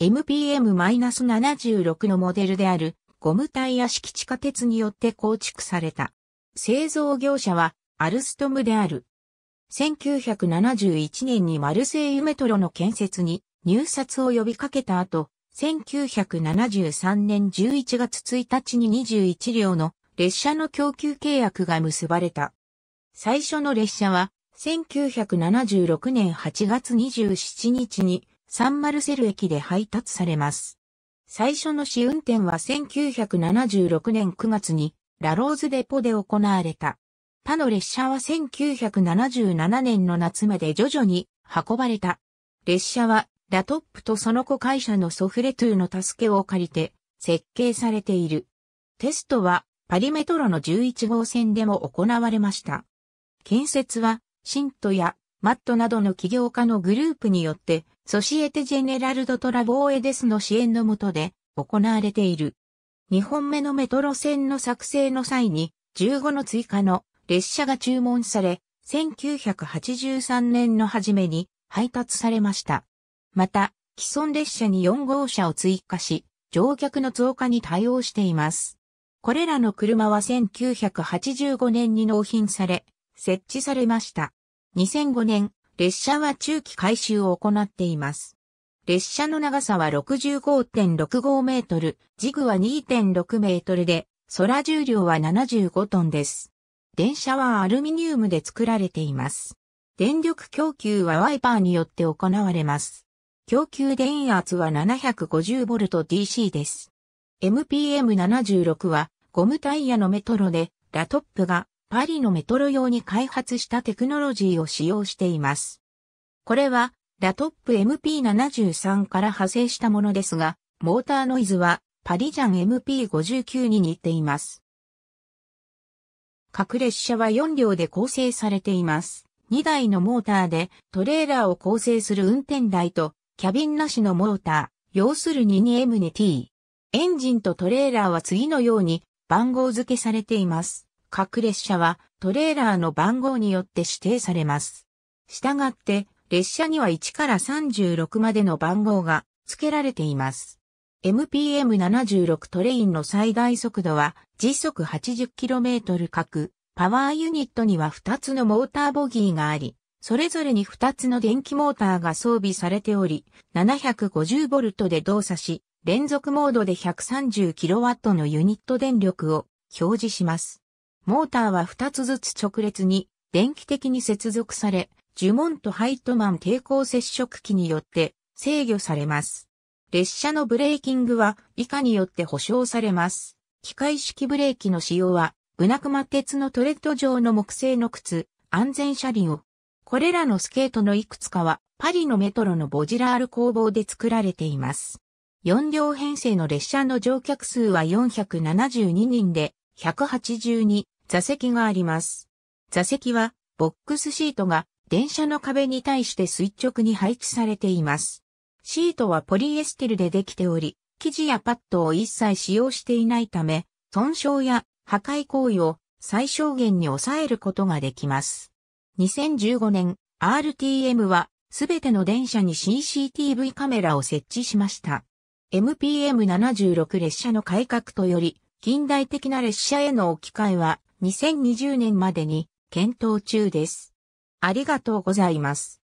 MPM-76 のモデルであるゴムタイヤ式地下鉄によって構築された。製造業者はアルストムである。1971年にマルセイユメトロの建設に入札を呼びかけた後、1973年11月1日に21両の列車の供給契約が結ばれた。最初の列車は1976年8月27日にサンマルセル駅で配達されます。最初の試運転は1976年9月にラローズデポで行われた。他の列車は1977年の夏まで徐々に運ばれた。列車はラトップとその子会社のソフレトゥの助けを借りて設計されている。テストはパリメトロの11号線でも行われました。建設は、新都やマットなどの起業家のグループによって、ソシエテ・ジェネラルド・トラボーエデスの支援の下で行われている。2本目のメトロ線の作成の際に、15の追加の列車が注文され、1983年の初めに配達されました。また、既存列車に4号車を追加し、乗客の増加に対応しています。これらの車は1985年に納品され、設置されました。2005年、列車は中期改修を行っています。列車の長さは65.65メートル、ジグは2.6メートルで、空重量は75トンです。電車はアルミニウムで作られています。電力供給はワイパーによって行われます。供給電圧は 750VDC です。MPM76 はゴムタイヤのメトロで、ラトップがパリのメトロ用に開発したテクノロジーを使用しています。これは、ラトップ MP73 から派生したものですが、モーターノイズはパリジャン MP59 に似ています。各列車は4両で構成されています。2台のモーターでトレーラーを構成する運転台とキャビンなしのモーター、要するに 2M2T。エンジンとトレーラーは次のように番号付けされています。各列車はトレーラーの番号によって指定されます。したがって、列車には1から36までの番号が付けられています。MPM76 トレインの最大速度は時速 80km 各パワーユニットには2つのモーターボギーがあり、それぞれに2つの電気モーターが装備されており、750V で動作し、連続モードで 130kW のユニット電力を表示します。モーターは2つずつ直列に電気的に接続され、呪文とハイトマン抵抗接触器によって制御されます。列車のブレーキングは以下によって保証されます。機械式ブレーキの使用は、ブナクマ鉄のトレッド状の木製の靴、安全車輪を。これらのスケートのいくつかは、パリのメトロのボジラール工房で作られています。4両編成の列車の乗客数は472人で、182座席があります。座席は、ボックスシートが電車の壁に対して垂直に配置されています。シートはポリエステルでできており、生地やパッドを一切使用していないため、損傷や破壊行為を最小限に抑えることができます。2015年、RTM はすべての電車に CCTV カメラを設置しました。MPM76 列車の改革とより、近代的な列車への置き換えは2020年までに検討中です。ありがとうございます。